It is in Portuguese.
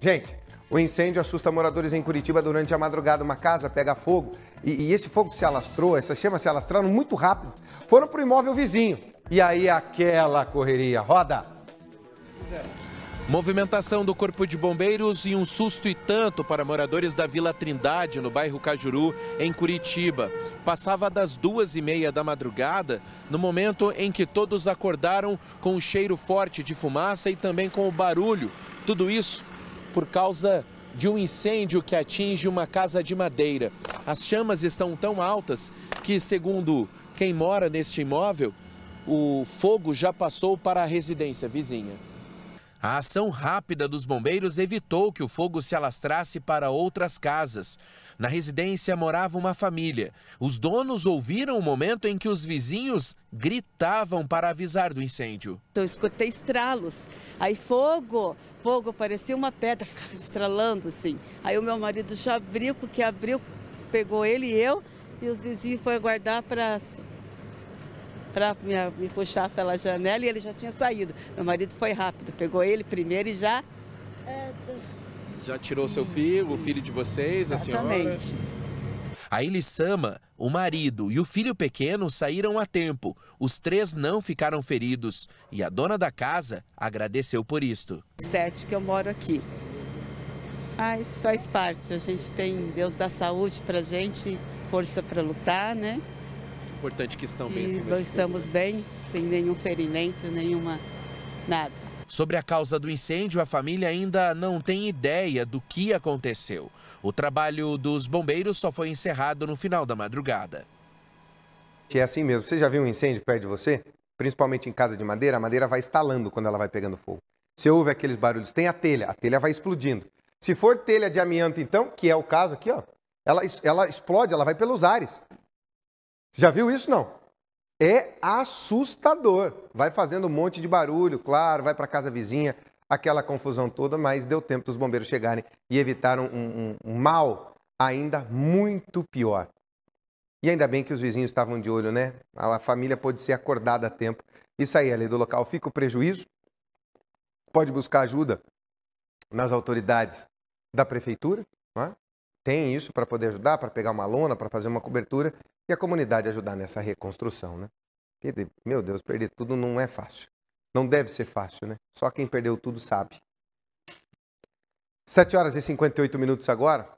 Gente, o incêndio assusta moradores em Curitiba durante a madrugada. Uma casa pega fogo e, e esse fogo se alastrou, essas chamas se alastraram muito rápido. Foram para o imóvel vizinho. E aí aquela correria. Roda! Movimentação do Corpo de Bombeiros e um susto e tanto para moradores da Vila Trindade, no bairro Cajuru, em Curitiba. Passava das duas e meia da madrugada, no momento em que todos acordaram com o um cheiro forte de fumaça e também com o barulho. Tudo isso por causa de um incêndio que atinge uma casa de madeira. As chamas estão tão altas que, segundo quem mora neste imóvel, o fogo já passou para a residência vizinha. A ação rápida dos bombeiros evitou que o fogo se alastrasse para outras casas. Na residência morava uma família. Os donos ouviram o momento em que os vizinhos gritavam para avisar do incêndio. Então, eu escutei estralos, aí fogo, fogo, parecia uma pedra estralando assim. Aí o meu marido já abriu, que abriu, pegou ele e eu, e os vizinhos foram aguardar para para me, me puxar pela janela e ele já tinha saído. Meu marido foi rápido, pegou ele primeiro e já. É, já tirou seu filho, o filho de vocês, Exatamente. a senhora? A Ilissama, o marido e o filho pequeno saíram a tempo. Os três não ficaram feridos e a dona da casa agradeceu por isto. Sete que eu moro aqui. Ah, isso faz parte. A gente tem Deus da saúde pra gente, força para lutar, né? importante que estão bem. nós estamos né? bem, sem nenhum ferimento, nenhuma nada. Sobre a causa do incêndio, a família ainda não tem ideia do que aconteceu. O trabalho dos bombeiros só foi encerrado no final da madrugada. É assim mesmo. Você já viu um incêndio perto de você? Principalmente em casa de madeira, a madeira vai estalando quando ela vai pegando fogo. Você ouve aqueles barulhos. Tem a telha, a telha vai explodindo. Se for telha de amianto, então, que é o caso aqui, ó, ela, ela explode, ela vai pelos ares. Já viu isso não? É assustador. Vai fazendo um monte de barulho, claro, vai para casa vizinha, aquela confusão toda, mas deu tempo dos bombeiros chegarem e evitaram um, um, um mal ainda muito pior. E ainda bem que os vizinhos estavam de olho, né? A família pôde ser acordada a tempo e sair ali do local. Fica o prejuízo? Pode buscar ajuda nas autoridades da prefeitura, não é? tem isso para poder ajudar, para pegar uma lona, para fazer uma cobertura e a comunidade ajudar nessa reconstrução, né? Meu Deus, perder tudo não é fácil. Não deve ser fácil, né? Só quem perdeu tudo sabe. 7 horas e 58 minutos agora.